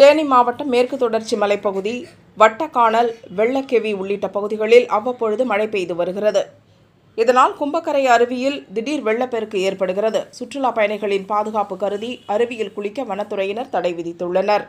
தேனி மாவட்டம் மேற்கு தொடர்ச்சி மலைப்பகுதி வட்டக்கானல் வெள்ளக்கெவி உள்ளிட்ட பகுதிகளில் அவ்வப்பொழுது மழை பெய்து வருகிறது இதனால் கும்பக்கரை அருவியில் திடீர் வெள்ளப்பெருக்கு ஏற்படுகிறது சுற்றுலா பயணிகளின் பாதுகாப்பு கருதி அருவியில் குளிக்க வனத்துறையினர் தடை விதித்துள்ளனர்